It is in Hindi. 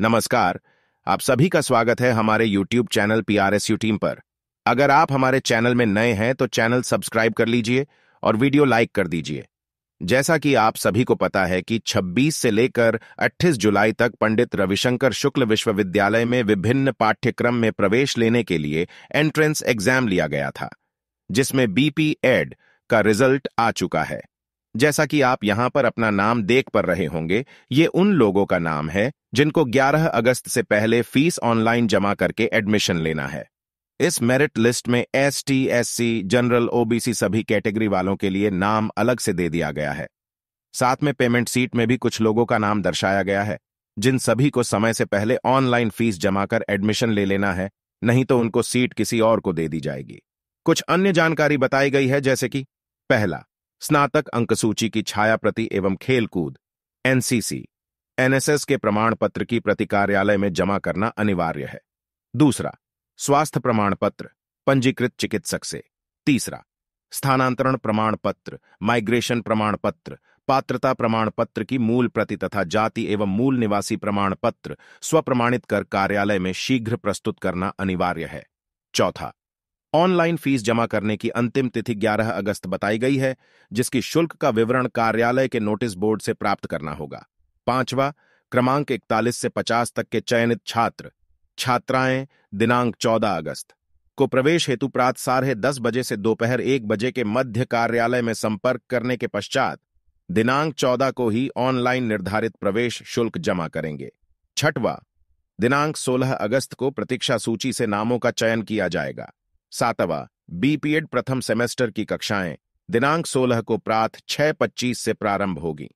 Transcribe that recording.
नमस्कार आप सभी का स्वागत है हमारे YouTube चैनल पीआरएसयू टीम पर अगर आप हमारे चैनल में नए हैं तो चैनल सब्सक्राइब कर लीजिए और वीडियो लाइक कर दीजिए जैसा कि आप सभी को पता है कि 26 से लेकर 28 जुलाई तक पंडित रविशंकर शुक्ल विश्वविद्यालय में विभिन्न पाठ्यक्रम में प्रवेश लेने के लिए एंट्रेंस एग्जाम लिया गया था जिसमें बीपी एड का रिजल्ट आ चुका है जैसा कि आप यहां पर अपना नाम देख पर रहे होंगे ये उन लोगों का नाम है जिनको 11 अगस्त से पहले फीस ऑनलाइन जमा करके एडमिशन लेना है इस मेरिट लिस्ट में S T S C general OBC सभी कैटेगरी वालों के लिए नाम अलग से दे दिया गया है साथ में पेमेंट सीट में भी कुछ लोगों का नाम दर्शाया गया है जिन सभी को समय से पहले ऑनलाइन फीस जमा कर एडमिशन ले लेना है नहीं तो उनको सीट किसी और को दे दी जाएगी कुछ अन्य जानकारी बताई गई है जैसे कि पहला स्नातक अंकसूची की छाया प्रति एवं खेलकूद एनसीसी एनएसएस के प्रमाण पत्र की प्रति कार्यालय में जमा करना अनिवार्य है दूसरा स्वास्थ्य प्रमाण पत्र पंजीकृत चिकित्सक से तीसरा स्थानांतरण प्रमाण पत्र माइग्रेशन प्रमाण पत्र पात्रता प्रमाण पत्र की मूल प्रति तथा जाति एवं मूल निवासी प्रमाण पत्र स्वप्रमाणित कर कार्यालय में शीघ्र प्रस्तुत करना अनिवार्य है चौथा ऑनलाइन फीस जमा करने की अंतिम तिथि 11 अगस्त बताई गई है जिसकी शुल्क का विवरण कार्यालय के नोटिस बोर्ड से प्राप्त करना होगा पांचवा क्रमांक 41 से 50 तक के चयनित छात्र छात्राएं दिनांक 14 अगस्त को प्रवेश हेतु प्रात साढ़े दस बजे से दोपहर एक बजे के मध्य कार्यालय में संपर्क करने के पश्चात दिनांक चौदह को ही ऑनलाइन निर्धारित प्रवेश शुल्क जमा करेंगे छठवा दिनांक 16 अगस्त को प्रतीक्षा सूची से नामों का चयन किया जाएगा सातवा बीपीएड प्रथम सेमेस्टर की कक्षाएं दिनांक 16 को प्रात 6:25 से प्रारंभ होगी